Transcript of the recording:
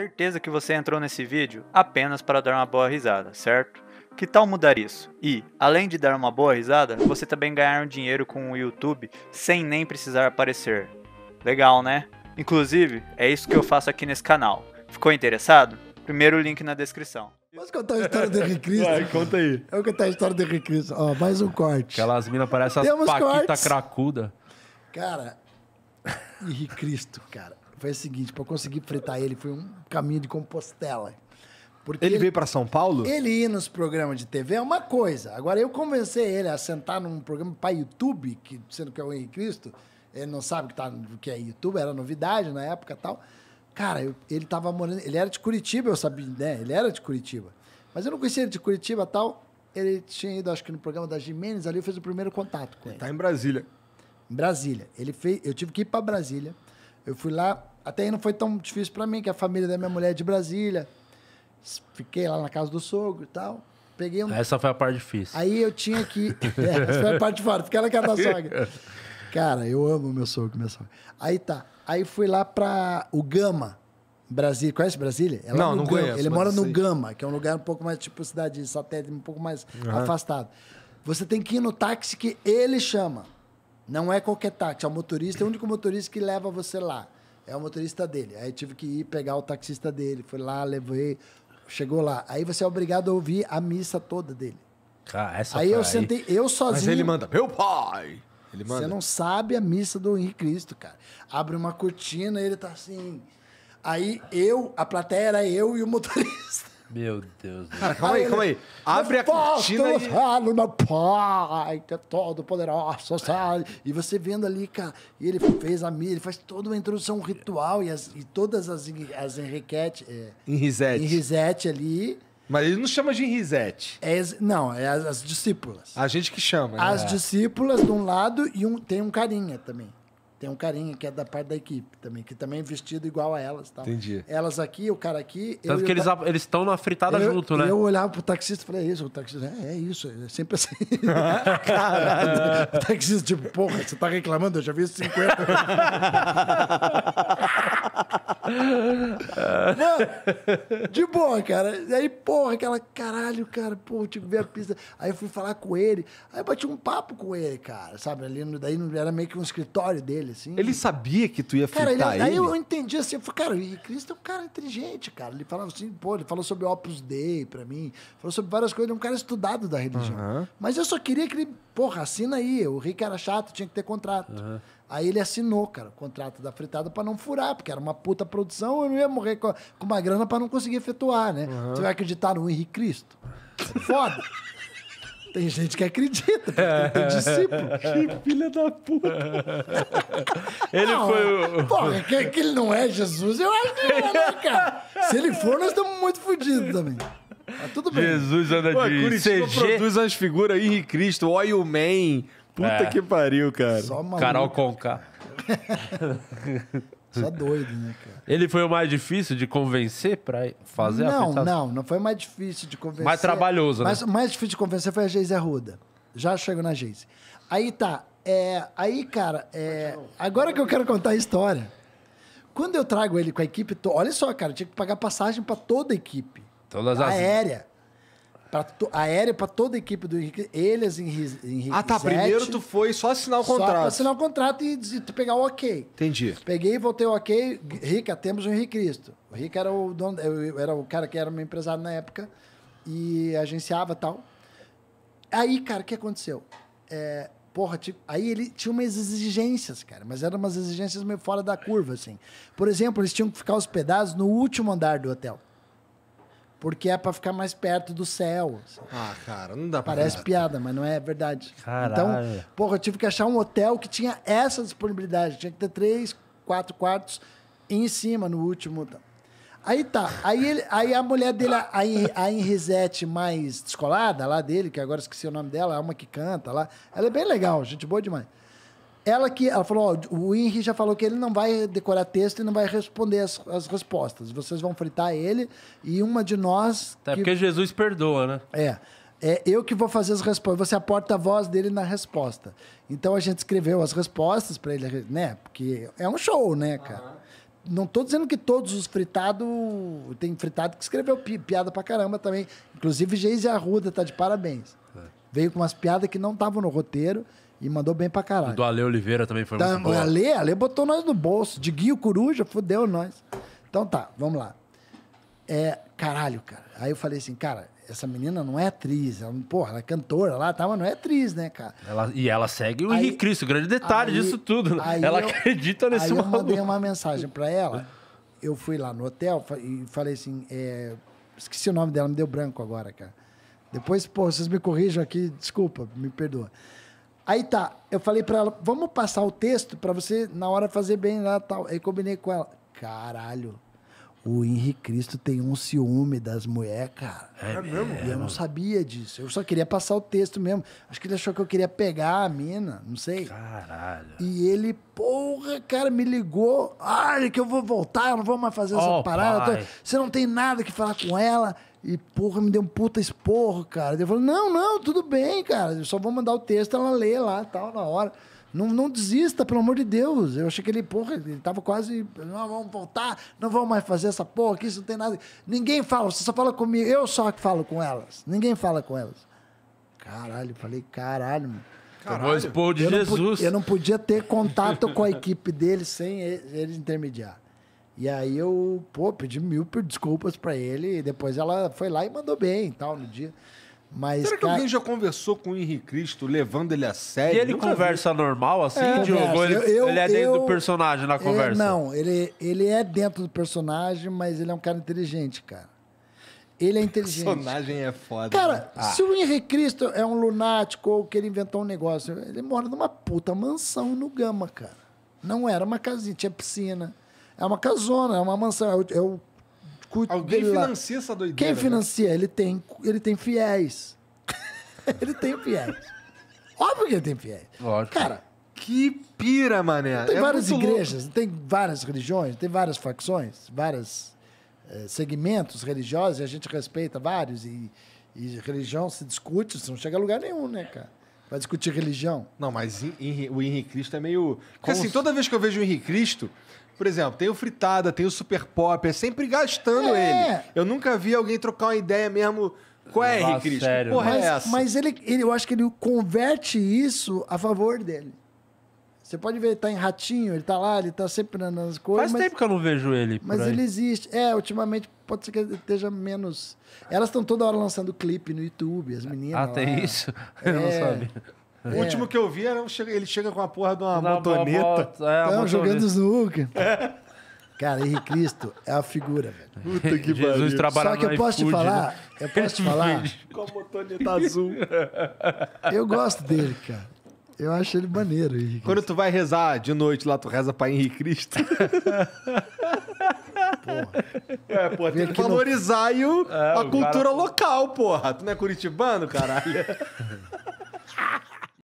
Certeza que você entrou nesse vídeo apenas para dar uma boa risada, certo? Que tal mudar isso? E, além de dar uma boa risada, você também ganhar um dinheiro com o YouTube sem nem precisar aparecer. Legal, né? Inclusive, é isso que eu faço aqui nesse canal. Ficou interessado? Primeiro link na descrição. Posso contar a história do Henrique Cristo? Vai, conta aí. Eu vou contar a história do Henrique Cristo. Ó, mais um corte. Aquelas minas parecem as paquita cortes. cracuda. Cara, Henrique Cristo, cara foi o seguinte, para conseguir fritar ele foi um caminho de Compostela. Porque ele, veio para São Paulo? Ele ir nos programas de TV é uma coisa. Agora, eu convencer ele a sentar num programa para YouTube, que, sendo que é o Henrique Cristo, ele não sabe que, tá, que é YouTube, era novidade na época tal. Cara, eu, ele tava morando. Ele era de Curitiba, eu sabia, né? Ele era de Curitiba. Mas eu não conhecia ele de Curitiba tal. Ele tinha ido, acho que no programa da Jimenez ali, eu fiz o primeiro contato com ele. Tá em Brasília. Em Brasília. Ele fez, eu tive que ir para Brasília. Eu fui lá até aí não foi tão difícil para mim, que a família da minha mulher é de Brasília. Fiquei lá na casa do sogro e tal. Peguei um... Essa foi a parte difícil. Aí eu tinha que. é, essa foi a parte forte, fica na casa da sogra. Cara, eu amo meu sogro, minha sogra. Aí tá. Aí fui lá pra o Gama, Brasília. Conhece Brasília? É não, não Gama. conheço. Ele mora no sei. Gama, que é um lugar um pouco mais tipo cidade de satélite, um pouco mais uhum. afastado. Você tem que ir no táxi que ele chama. Não é qualquer táxi, é o motorista, é o único motorista que leva você lá é o motorista dele. Aí tive que ir pegar o taxista dele, fui lá, levei, chegou lá. Aí você é obrigado a ouvir a missa toda dele. Ah, essa aí eu sentei, eu sozinho. Mas ele manda, meu pai! Ele manda. Você não sabe a missa do Henrique Cristo, cara. Abre uma cortina e ele tá assim. Aí eu, a plateia era eu e o motorista. Meu Deus do céu. Ah, cara, calma aí, calma aí. Abre a cortina e... ralo meu Pai, que é todo poderoso, sabe? E você vendo ali, cara, e ele fez a mira, ele faz toda uma introdução, um ritual, e, as, e todas as, as Henriquete... É, Henrisete. ali... Mas ele não chama de Henrisete. É, não, é as, as, discípulas. A gente que chama. Né? As é. discípulas de um lado e um, tem um carinha também. Tem um carinha que é da parte da equipe também, que também é vestido igual a elas. Tal. Entendi. Elas aqui, o cara aqui. Tanto que eles ta... estão na fritada eu, junto, né? Eu olhava pro taxista e falei, isso, o taxista, é, é isso, é sempre assim. Caralho. o taxista, tipo, porra, você tá reclamando, eu já vi 50. Mano, de boa, cara. E aí, porra, aquela, caralho, cara, pô, tive que ver a pista. Aí eu fui falar com ele. Aí eu bati um papo com ele, cara, sabe? Ali, no, daí era meio que um escritório dele, assim. Ele sabia que tu ia ficar ele, Aí ele? eu entendi, assim, eu falei, cara, o Cristo é um cara inteligente, cara. Ele falava assim, pô, ele falou sobre Opus Dei pra mim. Falou sobre várias coisas. Ele é um cara estudado da religião. Uhum. Mas eu só queria que ele, porra, assina aí. O Rick era chato, tinha que ter contrato. Uhum. Aí ele assinou, cara, o contrato da fritada para não furar, porque era uma puta produção, eu não ia morrer com, uma grana para não conseguir efetuar, né? Uhum. Você vai acreditar no Henrique Cristo? Foda! Tem gente que acredita, tem, tem discípulo. Que filha da puta. ele não, foi o. É, porra, que, que, ele não é Jesus, eu acho que não é, né, cara? Se ele for, nós estamos muito fodidos também. Mas tudo bem. Jesus anda Pô, de CG. produz as figuras, Henrique Cristo, Oil Man. Puta é. que pariu, cara. Só maluco. Carol Conká. Só doido, né, cara? Ele foi o mais difícil de convencer para fazer não, a fita? Não, não foi o mais difícil de convencer. Mais trabalhoso, né? mas, né? O mais difícil de convencer foi a Geise Arruda. Já chegou na Geise. Aí tá. É, aí, cara, é, agora que eu quero contar a história. Quando eu trago ele com a equipe, olha só, cara, tinha que pagar passagem para toda a equipe. Todas aérea. as. Aérea. Pra to, aéreo para toda a equipe do Henrique, eles em Henrique Ah, tá. Zete, primeiro tu foi só assinar o contrato. Só assinar o contrato e, e pegar o ok. Entendi. Peguei e voltei o ok. Rica, temos o Henrique Cristo. O Rica era o dono, era o cara que era meu empresário na época e agenciava tal. Aí, cara, o que aconteceu? É, porra, tipo, aí ele tinha umas exigências, cara, mas eram umas exigências meio fora da curva, assim. Por exemplo, eles tinham que ficar hospedados no último andar do hotel. Porque é para ficar mais perto do céu. Ah, cara, não dá pra Parece piada, mas não é verdade. Caralho. Então, porra, eu tive que achar um hotel que tinha essa disponibilidade. Tinha que ter três, quatro quartos em cima, no último. Tá. Aí tá. Aí, ele, aí a mulher dele, a, a Enrisete mais descolada lá dele, que agora esqueci o nome dela, é uma que canta lá. Ela é bem legal, gente boa demais. Ela que ela falou, ó, o Henry já falou que ele não vai decorar texto e não vai responder as, as respostas. Vocês vão fritar ele e uma de nós. Até que... porque Jesus perdoa, né? É. É eu que vou fazer as respostas. Você é a porta-voz dele na resposta. Então a gente escreveu as respostas para ele, né? Porque é um show, né, cara? Uhum. Não tô dizendo que todos os fritados. Tem fritado que escreveu pi piada pra caramba também. Inclusive, Geise Arruda tá de parabéns. É. Veio com umas piadas que não estavam no roteiro e mandou bem pra caralho. O do Ale Oliveira também foi da, muito bom. Ale, Ale botou nós no bolso. De Guio Coruja, fudeu nós. Então tá, vamos lá. É, caralho, cara. Aí eu falei assim, cara, essa menina não é atriz. Ela, porra, ela é cantora lá, tá, mas não é atriz, né, cara? Ela, e ela segue o Henrique Cristo, grande detalhe aí, disso tudo. Né? Ela eu, acredita nesse aí maluco. eu mandei uma mensagem pra ela. Eu fui lá no hotel e falei assim, é, esqueci o nome dela, me deu branco agora, cara. Depois, pô, vocês me corrijam aqui, desculpa, me perdoa. Aí tá, eu falei para ela, vamos passar o texto para você na hora fazer bem lá tal. Aí combinei com ela. Caralho, o Henri Cristo tem um ciúme das mulheres, cara. É mesmo? E eu não sabia disso. Eu só queria passar o texto mesmo. Acho que ele achou que eu queria pegar a mina, não sei. Caralho. E ele, porra, cara, me ligou. Ai, que eu vou voltar, eu não vou mais fazer oh, essa parada. Pai. Você não tem nada que falar com ela. E, porra, me deu um puta esporro, cara. Eu falou, não, não, tudo bem, cara. Eu só vou mandar o texto, ela lê lá, tal, na hora. Não, não desista, pelo amor de Deus. Eu achei que ele, porra, ele tava quase. Não, vamos voltar, não vamos mais fazer essa porra aqui, isso não tem nada. Ninguém fala, você só fala comigo, eu só que falo com elas. Ninguém fala com elas. Caralho, falei, caralho, mano. Caralho. eu Jesus. Não, eu não podia ter contato com a equipe dele sem ele intermediar. E aí eu, pô, pedi mil desculpas para ele. E depois ela foi lá e mandou bem e tal no dia. Mas, Será que cara... alguém já conversou com o Henrique Cristo, levando ele a sério? E ele Nunca conversa vi. normal, assim, é, Diogo? Ele, eu, ele é dentro eu, do personagem na é, conversa? não, ele, ele é dentro do personagem, mas ele é um cara inteligente, cara. Ele é inteligente. O personagem é foda. Cara, né? ah. se o Henrique Cristo é um lunático ou que ele inventou um negócio, ele mora numa puta mansão no Gama, cara. Não era uma casinha, tinha piscina. É uma casona, é uma mansão, é o, é o Alguém financia essa doideira. Quem né? financia? Né? Ele, tem, ele tem fiéis. ele tem fiéis. Óbvio que ele tem fiéis. Óbvio. Cara. Que pira, mané. Tem é várias igrejas, louco. tem várias religiões, tem várias facções, vários eh, segmentos religiosos, e a gente respeita vários, e, e religião se discute, você não chega a lugar nenhum, né, cara? Vai discutir religião? Não, mas o Henri Cristo é meio. Porque assim, toda vez que eu vejo o Henri Cristo, por exemplo, tem o Fritada, tem o Super Pop, é sempre gastando é. ele. Eu nunca vi alguém trocar uma ideia mesmo. Qual é, Henri Cristo? Sério, Porra, é mas, é essa? Mas ele, ele, eu acho que ele converte isso a favor dele. Você pode ver, ele tá em ratinho, ele tá lá, ele tá sempre nas coisas. Faz mas, tempo que eu não vejo ele. Mas ele existe. É, ultimamente pode ser que ele esteja menos. Elas estão toda hora lançando clipe no YouTube, as meninas. Ah, lá. tem isso? É... Eu não é. sabia. É. O último é. que eu vi era um, ele chega com a porra de uma Na motoneta. Moto, é, jogando snooker. É. Cara, Henrique Cristo é a figura, velho. Puta que Jesus Só que eu posso te falar, né? eu posso te falar. com a motoneta azul. Eu gosto dele, cara. Eu acho ele maneiro, Henrique. Quando tu vai rezar de noite lá, tu reza pra Henrique Cristo. porra. É, porra, tem que valorizar no... o, é, a cultura cara... local, porra. Tu não é curitibano, caralho?